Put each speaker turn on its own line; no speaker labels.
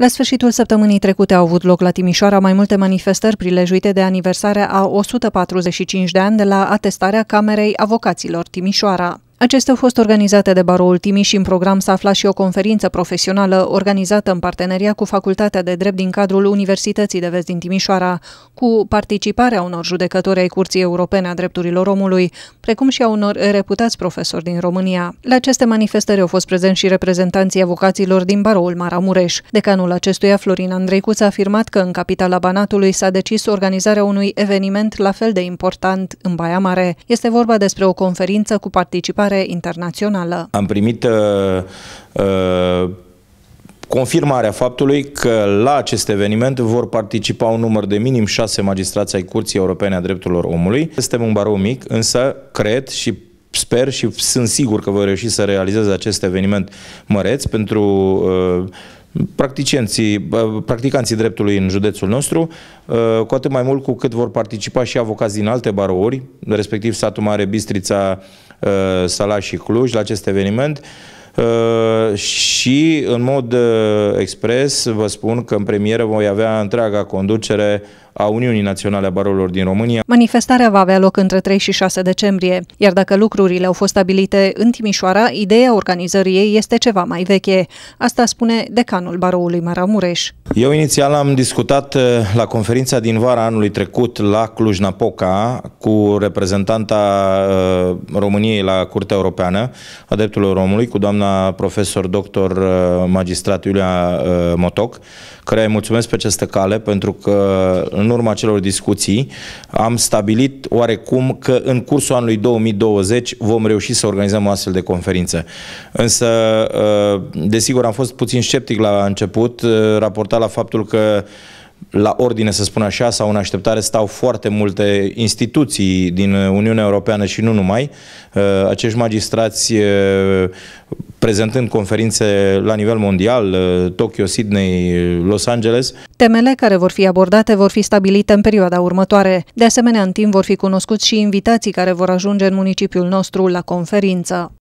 La sfârșitul săptămânii trecute au avut loc la Timișoara mai multe manifestări prilejuite de aniversarea a 145 de ani de la atestarea Camerei Avocaților Timișoara. Acestea au fost organizate de Baroul Timiș și în program s-a aflat și o conferință profesională organizată în parteneria cu Facultatea de Drept din cadrul Universității de Vest din Timișoara, cu participarea unor judecători ai Curții Europene a Drepturilor Omului, precum și a unor reputați profesori din România. La aceste manifestări au fost prezenți și reprezentanții avocaților din Baroul Maramureș. Decanul acestuia, Florin Andreicuț, a afirmat că în capitala Banatului s-a decis organizarea unui eveniment la fel de important în Baia Mare. Este vorba despre o conferință cu participare cercetare internațională.
Am primit uh, uh, confirmarea faptului că la acest eveniment vor participa un număr de minim șase magistrați ai Curții Europene a Drepturilor Omului. Este un barou mic, însă cred și sper și sunt sigur că voi reuși să realizez acest eveniment măreț pentru uh, practicienții, uh, practicanții dreptului în județul nostru, uh, cu atât mai mult cu cât vor participa și avocați din alte barouri, respectiv satul Mare, Bistrița, Uh, Salaș și Cluj la acest eveniment. Uh, și în mod uh, expres vă spun că în premieră voi avea întreaga conducere a Uniunii Naționale a Barourilor din România.
Manifestarea va avea loc între 3 și 6 decembrie, iar dacă lucrurile au fost stabilite în Timișoara, ideea organizării ei este ceva mai veche. Asta spune decanul Baroului Maramureș.
Eu inițial am discutat eh, la conferința din vara anului trecut la Cluj-Napoca cu reprezentanta eh, României la Curtea Europeană a Drepturilor Omului, cu doamna profesor doctor eh, magistrat Iulia Motoc, care îi mulțumesc pe această cale pentru că în în urma celor discuții, am stabilit oarecum că în cursul anului 2020 vom reuși să organizăm o astfel de conferință. Însă, uh, desigur, am fost puțin sceptic la început, uh, raportat la faptul că la ordine, să spun așa, sau în așteptare stau foarte multe instituții din Uniunea Europeană și nu numai. Uh, acești magistrați prezentând conferințe la nivel mondial, uh, Tokyo, Sydney, uh, Los Angeles.
Temele care vor fi abordate vor fi stabilite în perioada următoare. De asemenea, în timp vor fi cunoscuți și invitații care vor ajunge în municipiul nostru la conferință.